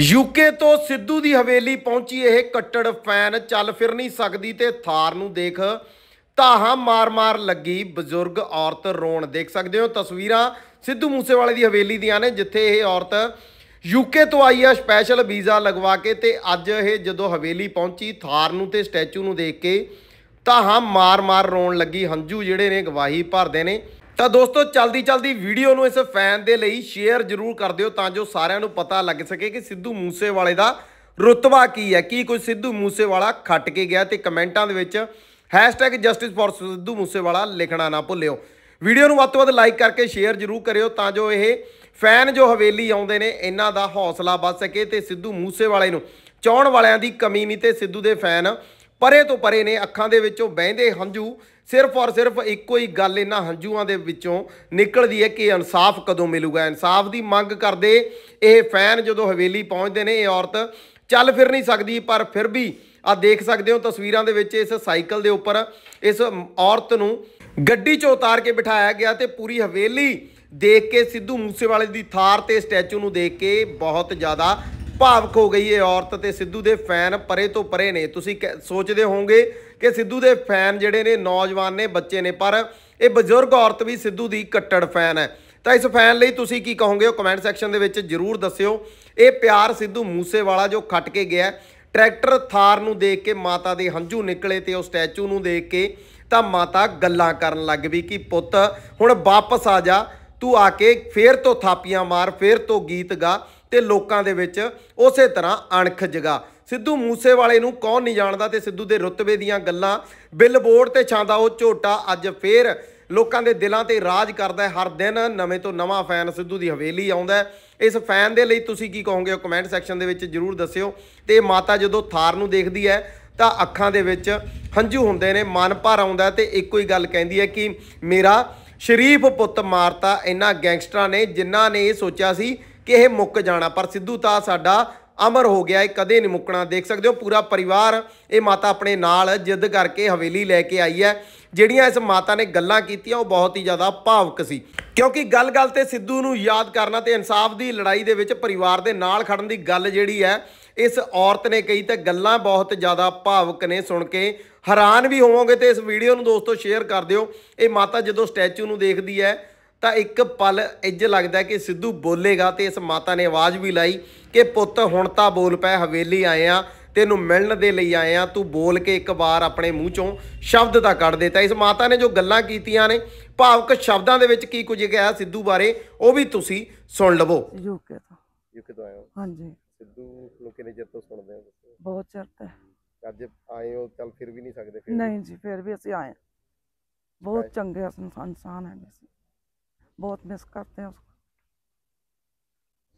UK ਤੋਂ ਸਿੱਧੂ ਦੀ ਹਵੇਲੀ ਪਹੁੰਚੀ ਇਹ ਕੱਟੜ ਫੈਨ ਚੱਲ ਫਿਰ ਨਹੀਂ ਸਕਦੀ ਤੇ ਥਾਰ ਨੂੰ ਦੇਖ ਤਾਹਾਂ ਮਾਰ-ਮਾਰ ਲੱਗੀ ਬਜ਼ੁਰਗ ਔਰਤ ਰੋਣ ਦੇਖ ਸਕਦੇ ਹੋ ਤਸਵੀਰਾਂ ਸਿੱਧੂ ਮੂਸੇਵਾਲੇ ਦੀ ਹਵੇਲੀ ਦੀਆਂ ਨੇ ਜਿੱਥੇ ਇਹ ਔਰਤ ਯੂਕੇ ਤੋਂ ਆਈ ਆ ਸਪੈਸ਼ਲ ਵੀਜ਼ਾ ਲਗਵਾ ਕੇ ਤੇ ਅੱਜ ਇਹ ਜਦੋਂ ਹਵੇਲੀ ਪਹੁੰਚੀ ਥਾਰ ਨੂੰ ਤੇ ਸਟੈਚੂ ਨੂੰ ਦੇਖ ਕੇ ਤਾਹਾਂ ਮਾਰ-ਮਾਰ ਰੋਣ ਲੱਗੀ ਹੰਝੂ ਜਿਹੜੇ ਨੇ ਗਵਾਹੀ ਭਰਦੇ ਨੇ ਤਾਂ ਦੋਸਤੋ ਚਲਦੀ ਚਲਦੀ ਵੀਡੀਓ ਨੂੰ ਇਸ ਫੈਨ ਦੇ ਲਈ ਸ਼ੇਅਰ ਜ਼ਰੂਰ ਕਰ ਦਿਓ ਤਾਂ ਜੋ ਸਾਰਿਆਂ ਨੂੰ ਪਤਾ ਲੱਗ ਸਕੇ ਕਿ ਸਿੱਧੂ ਮੂਸੇਵਾਲੇ ਦਾ ਰੁਤਬਾ ਕੀ ਹੈ ਕੀ ਕੋਈ ਸਿੱਧੂ ਮੂਸੇਵਾਲਾ ਖੱਟ ਕੇ ਗਿਆ ਤੇ ਕਮੈਂਟਾਂ ਦੇ ਵਿੱਚ ਮੂਸੇ ਵਾਲਾ ਲਿਖਣਾ ਨਾ ਭੁੱਲਿਓ ਵੀਡੀਓ ਨੂੰ ਵੱਧ ਤੋਂ ਵੱਧ ਲਾਈਕ ਕਰਕੇ ਸ਼ੇਅਰ ਜ਼ਰੂਰ ਕਰਿਓ ਤਾਂ ਜੋ ਇਹ ਫੈਨ ਜੋ ਹਵੇਲੀ ਆਉਂਦੇ ਨੇ ਇਹਨਾਂ ਦਾ ਹੌਸਲਾ ਵੱਧ ਸਕੇ ਤੇ ਸਿੱਧੂ ਮੂਸੇਵਾਲੇ ਨੂੰ ਚਾਹਣ ਵਾਲਿਆਂ ਦੀ ਕਮੀ ਨਹੀਂ ਤੇ ਸਿੱਧੂ ਦੇ ਫੈਨ ਪਰੇ ਤੋਂ ਪਰੇ ਨੇ ਅੱਖਾਂ ਦੇ ਵਿੱਚੋਂ ਵਹਿੰਦੇ ਹੰਝੂ ਸਿਰਫ ਔਰ ਸਿਰਫ ਇੱਕੋ ਹੀ ਗੱਲ ਇਹਨਾਂ ਹੰਝੂਆਂ ਦੇ ਵਿੱਚੋਂ ਨਿਕਲਦੀ ਹੈ ਕਿ ਇਨਸਾਫ ਕਦੋਂ ਮਿਲੂਗਾ ਇਨਸਾਫ ਦੀ ਮੰਗ ਕਰਦੇ ਇਹ ਫੈਨ ਜਦੋਂ ਹਵੇਲੀ ਪਹੁੰਚਦੇ ਨੇ ਇਹ ਔਰਤ ਚੱਲ ਫਿਰ ਨਹੀਂ ਸਕਦੀ ਪਰ ਫਿਰ ਵੀ ਆ ਦੇਖ ਸਕਦੇ ਹੋ ਤਸਵੀਰਾਂ ਦੇ ਵਿੱਚ ਇਸ ਸਾਈਕਲ ਦੇ ਉੱਪਰ ਇਸ ਔਰਤ ਨੂੰ ਗੱਡੀ 'ਚ ਉਤਾਰ ਕੇ ਬਿਠਾਇਆ ਗਿਆ ਤੇ ਪੂਰੀ ਹਵੇਲੀ ਦੇਖ ਕੇ ਸਿੱਧੂ ਮੂਸੇਵਾਲੇ ਦੀ ਥਾਰ ਤੇ ਸਟੈਚੂ ਨੂੰ ਦੇਖ ਕੇ ਬਹੁਤ ਜ਼ਿਆਦਾ ਭਾਵਕ ਹੋ ਗਈ ਇਹ ਔਰਤ ਤੇ ਸਿੱਧੂ ਦੇ ਫੈਨ ਪਰੇ ਤੋਂ ਪਰੇ ਨੇ ਤੁਸੀਂ ਸੋਚਦੇ ਹੋਵੋਗੇ ਕਿ ਸਿੱਧੂ ਦੇ ਫੈਨ ਜਿਹੜੇ ਨੇ ਨੌਜਵਾਨ ਨੇ ਬੱਚੇ ਨੇ ਪਰ ਇਹ ਬਜ਼ੁਰਗ ਔਰਤ ਵੀ ਸਿੱਧੂ ਦੀ ਕੱਟੜ ਫੈਨ ਹੈ ਤਾਂ ਇਸ ਫੈਨ ਲਈ ਤੁਸੀਂ ਕੀ ਕਹੋਗੇ ਉਹ ਕਮੈਂਟ ਸੈਕਸ਼ਨ ਦੇ ਵਿੱਚ ਜਰੂਰ ਦੱਸਿਓ ਇਹ ਪਿਆਰ ਸਿੱਧੂ ਮੂਸੇਵਾਲਾ ਜੋ ਖੱਟ ਕੇ ਗਿਆ ਟਰੈਕਟਰ ਥਾਰ ਨੂੰ ਦੇਖ ਕੇ ਮਾਤਾ ਦੇ ਹੰਝੂ ਨਿਕਲੇ ਤੇ ਉਹ ਸਟੈਚੂ ਨੂੰ ਦੇਖ ਕੇ ਤਾਂ ਮਾਤਾ ਗੱਲਾਂ ਕਰਨ ਲੱਗ ਵੀ ਕਿ ਪੁੱਤ ਹੁਣ ਵਾਪਸ ਆ ਜਾ ਤੂੰ ਆ ਕੇ ਫੇਰ ਤੋਂ ਥਾਪੀਆਂ ਮਾਰ ਫੇਰ ਤੋਂ ਗੀਤ ਗਾ ਤੇ ਲੋਕਾਂ ਦੇ ਵਿੱਚ ਉਸੇ ਤਰ੍ਹਾਂ ਅਣਖ ਜਗਾ ਸਿੱਧੂ ਮੂਸੇਵਾਲੇ ਨੂੰ ਕੌਣ ਨਹੀਂ ਜਾਣਦਾ ਤੇ ਸਿੱਧੂ ਦੇ ਰੁਤਬੇ ਦੀਆਂ ਗੱਲਾਂ ਬਿਲਬੋਰਡ ਤੇ ਛਾਂਦਾ ਉਹ ਝੋਟਾ ਅੱਜ ਫੇਰ ਲੋਕਾਂ ਦੇ ਦਿਲਾਂ ਤੇ ਰਾਜ ਕਰਦਾ ਹਰ ਦਿਨ ਨਵੇਂ ਤੋਂ ਨਵਾਂ ਫੈਨ ਸਿੱਧੂ ਦੀ ਹਵੇਲੀ ਆਉਂਦਾ ਇਸ ਫੈਨ ਦੇ ਲਈ ਤੁਸੀਂ ਕੀ ਕਹੋਗੇ ਕਮੈਂਟ ਸੈਕਸ਼ਨ ਦੇ ਵਿੱਚ ਜਰੂਰ ਦੱਸਿਓ ਤੇ ਮਾਤਾ ਜਦੋਂ ਥਾਰ ਨੂੰ ਦੇਖਦੀ ਹੈ ਤਾਂ ਅੱਖਾਂ ਦੇ ਵਿੱਚ ਹੰਝੂ ਹੁੰਦੇ ਨੇ ਮਨ ਭਰ ਆਉਂਦਾ ਤੇ ਇੱਕੋ ਹੀ ਗੱਲ ਕਹਿੰਦੀ ਹੈ ਕਿ ਮੇਰਾ ਸ਼ਰੀਫ ਪੁੱਤ ਮਾਰਤਾ ਇਹਨਾਂ ਗੈਂਗਸਟਰਾਂ ਨੇ ਜਿਨ੍ਹਾਂ ਨੇ ਇਹ ਸੋਚਿਆ ਸੀ ਕਿ ਇਹ ਮੁੱਕ ਜਾਣਾ ਪਰ ਸਿੱਧੂ ਤਾਂ ਸਾਡਾ ਅਮਰ ਹੋ ਗਿਆ ਇਹ ਕਦੇ ਨਹੀਂ ਮੁੱਕਣਾ ਦੇਖ ਸਕਦੇ ਹੋ ਪੂਰਾ ਪਰਿਵਾਰ ਇਹ ਮਾਤਾ ਆਪਣੇ ਨਾਲ ਜਿੱਦ ਕਰਕੇ ਹਵੇਲੀ ਲੈ ਕੇ ਆਈ ਹੈ ਜਿਹੜੀਆਂ ਇਸ ਮਾਤਾ ਨੇ ਗੱਲਾਂ ਕੀਤੀਆਂ ਉਹ ਬਹੁਤ ਹੀ ਜ਼ਿਆਦਾ ਭਾਵਕ ਸੀ ਕਿਉਂਕਿ ਗੱਲ-ਗੱਲ ਤੇ ਸਿੱਧੂ ਨੂੰ ਯਾਦ ਕਰਨਾ ਤੇ ਇਨਸਾਫ ਦੀ ਲੜਾਈ ਦੇ ਵਿੱਚ ਪਰਿਵਾਰ ਦੇ ਨਾਲ ਖੜਨ ਦੀ ਗੱਲ ਜਿਹੜੀ ਹੈ ਇਸ ਔਰਤ ਨੇ ਕਹੀ ਤਾਂ ਗੱਲਾਂ ਬਹੁਤ ਜ਼ਿਆਦਾ ਭਾਵਕ ਨੇ ਸੁਣ ਕੇ ਹੈਰਾਨ ਵੀ ਹੋਵੋਗੇ ਤੇ ਇਸ ਵੀਡੀਓ ਨੂੰ ਦੋਸਤੋ ਸ਼ੇਅਰ ਕਰ ਦਿਓ ਇਹ ਮਾਤਾ ਜਦੋਂ ਸਟੈਚੂ ਨੂੰ ਦੇਖਦੀ ਹੈ ਤਾਂ ਇੱਕ ਪਲ ਇੰਜ ਲੱਗਦਾ ਕਿ ਸਿੱਧੂ ਬੋਲੇਗਾ ਤੇ ਇਸ ਮਾਤਾ ਨੇ ਆਵਾਜ਼ ਵੀ ਲਾਈ ਕਿ ਪੁੱਤ ਹੁਣ ਤਾਂ ਬੋਲ ਪੈ ਹਵੇਲੀ ਆਏ ਆ ਤੈਨੂੰ ਮਿਲਣ ਦੇ ਲਈ ਆਏ ਆ ਤੂੰ ਬੋਲ ਕੇ ਇੱਕ ਵਾਰ ਆਪਣੇ ਮੂੰਹ ਚੋਂ ਸ਼ਬਦ ਤਾਂ ਕੱਢ ਦੇ ਤਾਂ ਇਸ ਮਾਤਾ ਨੇ ਜੋ ਗੱਲਾਂ ਕੀਤੀਆਂ ਨੇ ਭਾਵਕ ਸ਼ਬਦਾਂ ਦੇ ਵਿੱਚ ਕੀ ਕੁਝ ਕਿਹਾ ਸਿੱਧੂ ਬਾਰੇ ਉਹ ਵੀ ਤੁਸੀਂ ਸੁਣ ਲਵੋ ਯੂਕੇ ਤੋਂ ਤੋਂ ਆਏ ਹੋ ਹਾਂਜੀ ਸਿੱਧੂ ਨੂੰ ਕਿੰਨੇ ਚਿਰ ਤੋਂ ਸੁਣਦੇ ਹੋ ਬਹੁਤ ਚਿਰ ਤੋਂ ਅੱਜ ਆਏ ਹੋ ਕੱਲ ਫਿਰ ਵੀ ਨਹੀਂ ਸਕਦੇ ਫਿਰ ਨਹੀਂ ਜੀ ਫਿਰ ਵੀ ਅਸੀਂ ਆਏ ਬਹੁਤ ਚੰਗੇ ਇਨਸਾਨ ਹੈ ਜੀ ਬਹੁਤ ਮਿਸ ਕਰਦੇ ਹਾਂ ਉਸ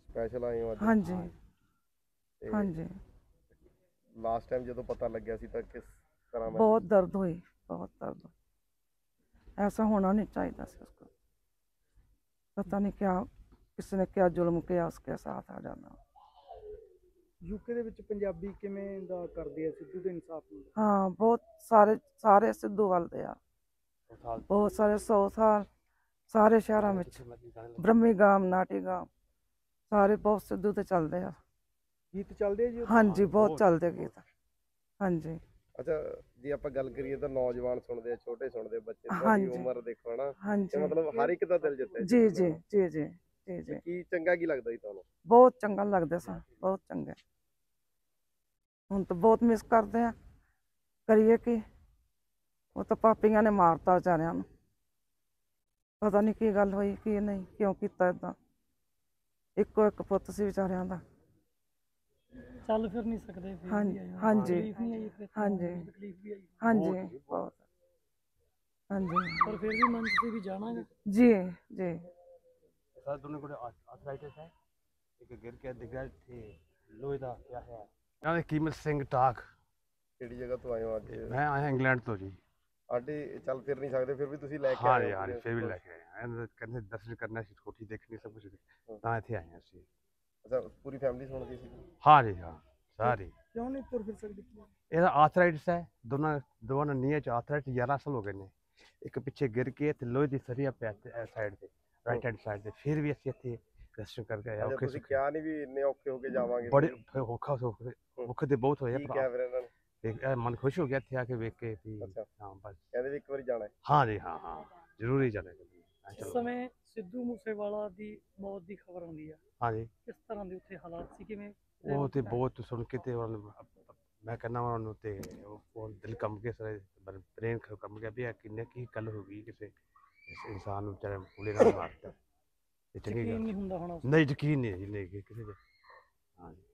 ਸਪੈਸ਼ਲ ਆਏ ਹਾਂ ਅੱਜ ਹਾਂਜੀ ਹਾਂਜੀ ਲਾਸਟ ਟਾਈਮ ਜਦੋਂ ਪਤਾ ਲੱਗਿਆ ਸੀ ਤਾਂ ਕਿਸ ਤਰ੍ਹਾਂ ਦਾ ਬਹੁਤ ਦਰਦ ਹੋਈ ਬਹੁਤ ਦਰਦ ਐਸਾ ਹੋਣਾ ਨਹੀਂ ਚਾਹੀਦਾ ਸੀ ਉਸ ਪਤਾ ਨਹੀਂ ਕਿਹਾ ਕਿਸੇ ਨੇ ਕਿਹਾ ਜ਼ੁਲਮ ਕਿਹਾ ਉਸ ਕੇ ਸਾਥ ਆ ਜਾਣਾ ਯੂਕੇ ਦੇ ਵਿੱਚ ਪੰਜਾਬੀ ਕਿਵੇਂ ਦਾ ਕਰਦੇ ਆ ਸਿੱਧੂ ਦੇ ਇਨਸਾਫ ਨੂੰ ਹਾਂ ਬਹੁਤ ਸਾਰੇ ਸਾਰੇ ਸਿੱਧੂ ਵੱਲ ਦੇ ਆ ਬਹੁਤ ਸਾਰੇ 100 ਸਾਲ ਸਾਰੇ ਸ਼ਹਿਰਾਂ ਵਿੱਚ ਬ੍ਰਹਮੀ ਗਾਮ ਨਾਟੀ ਗਾਮ ਸਾਰੇ ਬਹੁਤ ਸਿੱਧੂ ਤੇ ਚੱਲਦੇ ਆ ਗੀਤ ਚੱਲਦੇ ਆ ਜੀ ਹਾਂਜੀ ਬਹੁਤ ਚੱਲਦੇ ਗੀਤ ਹਾਂਜੀ ਅੱਛਾ ਜੇ ਆਪਾਂ ਗੱਲ ਕਰੀਏ ਤਾਂ ਨੌਜਵਾਨ ਸੁਣਦੇ ਆ ਛੋਟੇ ਸੁਣਦੇ ਬੱਚੇ ਦੀ ਉਮਰ ਦੇਖੋ ਨਾ ਤੇ ਮਤਲਬ ਹਰ ਇੱਕ ਦਾ ਦਿਲ ਜਿੱਤੇ ਜੀ ਜੀ ਜੀ ਜੀ ਜੀ ਜੀ ਕੀ ਚੰਗਾ ਕੀ ਲੱਗਦਾ ਜੀ ਤੁਹਾਨੂੰ ਬਹੁਤ ਚੰਗਾ ਲੱਗਦਾ ਸਾ ਬਹੁਤ ਚੰਗਾ ਹੁਣ ਤਾਂ ਬਹੁਤ ਮਿਸ ਕਰਦੇ ਆ ਕਰੀਏ ਕਿ ਉਹ ਤਾਂ ਪਾਪੀਆਂ ਨੇ ਮਾਰਤਾ ਵਿਚਾਰਿਆਂ ਨੂੰ ਪਤਾ ਨਹੀਂ ਕੀ ਗੱਲ ਹੋਈ ਕੀ ਨਹੀਂ ਕਿਉਂ ਕੀਤਾ ਇਦਾਂ ਇੱਕੋ ਇੱਕ ਪੁੱਤ ਸੀ ਵਿਚਾਰਿਆਂ ਦਾ ਚੱਲ ਫਿਰ ਨਹੀਂ ਸਕਦੇ ਫਿਰ ਹਾਂਜੀ ਹਾਂਜੀ ਹਾਂਜੀ। ਹਾਂਜੀ ਬਹੁਤ ਹਾਂਜੀ ਪਰ ਫਿਰ ਵੀ ਮਨ ਤੁਸੀਂ ਵੀ ਜਾਣਾਗਾ ਜੀ ਜੀ सर दोनों ਕੋਈ ਆਰਥਰਾਈਟਿਸ ਹੈ ਇੱਕ ਗਿਰ ਕੇ ਡਿੱਗਾ थे ਲੋਹੇ ਦਾ ਹੈ ਨਾਲੇ ਕੀਮਤ ਸਿੰਘ ਟਾਕ ਕਿਹੜੀ ਜਗ੍ਹਾ ਤੋਂ ਆਏ ਹੋ ਅੱਜ ਮੈਂ ਆਇਆ ਇੰਗਲੈਂਡ ਤੋਂ ਜੀ ਅੱਡੀ ਚੱਲ ਫਿਰ ਨਹੀਂ ਸਕਦੇ ਫਿਰ ਵੀ ਤੁਸੀਂ ਲੈ ਕੇ ਹਾਂ ਆਏ ਹਾਂ ਯਾਰ ਫਿਰ ਵੀ ਲੈ ਕੇ ਆਏ ਹਾਂ ਇਹਨਾਂ ਦੇ ਕਹਿੰਦੇ ਦਰਸ਼ਨ ਕਰਨਾ ਸੀ ਕੋਠੀ ਦੇਖਣੀ ਸਭ ਕੁਝ ਤਾਂ ਇੱਥੇ ਆਏ ਹਾਂ ਅਸੀਂ ਅੱਛਾ ਪੂਰੀ ਫੈਮਿਲੀ ਸੁਣ ਗਈ ਸੀ ਹਾਂ ਜੀ ਹਾਂ ਸਾਰੀ ਕਿਉਂ ਨਹੀਂ ਤੁਰ ਫਿਰ ਸਕਦੀ ਇਹਦਾ ਆਰਥਰਾਈਟਿਸ ਹੈ ਦੋਨਾਂ ਦੋਨਾਂ ਨੀਆਂ ਚ ਆਰਥਰਾਈਟਿਸ 11 ਸਾਲ ਹੋ ਗਏ ਨੇ ਇੱਕ ਪਿੱਛੇ ਗਿਰ ਕੇ ਤੇ ਲੋਹੇ ਦੀ ਸਰੀਆ ਪਿਆ ਸਾਈਡ ਤੇ ਰਾਈਟ ਹੈਂਡ ਸਾਈਡ ਤੇ ਫਿਰ ਵੀ ਅਸੀਂ ਇੱਥੇ ਦਰਸ਼ਨ ਕਰਕੇ ਆਏ ਔਖੇ ਤੁਸੀਂ ਕਿਹਾ ਨਹੀਂ ਵੀ ਇੰਨੇ ਔਖੇ ਹੋ ਕੇ ਜਾਵਾਂਗੇ ਬੜੇ ਔਖਾ ਹੋ ਕੇ ਔਖੇ ਤੇ ਬਹੁਤ ਹੋਇਆ ਪਰ ਤੇ ਇਹ ਮਨ ਖੁਸ਼ ਹੋ ਗਿਆ ਇੱਥੇ ਆ ਕੇ ਵੇਖ ਕੇ ਵੀ ਹਾਂ ਬਸ ਕਹਿੰਦੇ ਵੀ ਇੱਕ ਵਾਰੀ ਜਾਣਾ ਹੈ ਹਾਂ ਜੀ ਹਾਂ ਹਾਂ ਜ਼ਰੂਰੀ ਜਾਣਾ ਜੀ। ਇਸ ਚਲੋ ਸਮੇਂ ਸਿੱਧੂ ਮੂਸੇਵਾਲਾ ਦੀ ਮੌਤ ਦੀ ਖਬਰ ਆਉਂਦੀ ਆ ਹਾਂ ਜੀ ਕਿਸ ਤਰ੍ਹਾਂ ਦੇ ਉੱਥੇ ਹਾਲਾਤ ਸੀ ਕਿਵੇਂ ਉਹ ਤੇ ਬਹੁਤ ਸੁਣ ਕੇ ਤੇ ਮੈਂ ਕਹਿੰਦਾ ਉਹਨਾਂ ਨੂੰ ਤੇ ਉਹ ਦਿਲ ਕੰਬ ਕੇ ਸਾਰੇ ਬ੍ਰੇਨ ਕੰਬ ਗਿਆ ਵੀ ਇਹ ਕਿੰਨੇ ਕੀ ਕੱਲ ਹੋ ਗਈ ਕਿਸੇ ਇਸ ਇਨਸਾਨ ਨੂੰ ਵਿਚਾਰੇ ਪੂਲੇ ਨਾਲ ਮਾਰਤਾ ਇਹ ਚੰਗੀ ਨਹੀਂ ਹੁੰਦਾ ਹੁਣ ਉਸ ਨਹੀਂ ਯਕੀਨ ਨਹੀਂ ਜੀ ਨਹੀਂ ਕਿਸੇ ਦੇ ਹਾਂ ਜੀ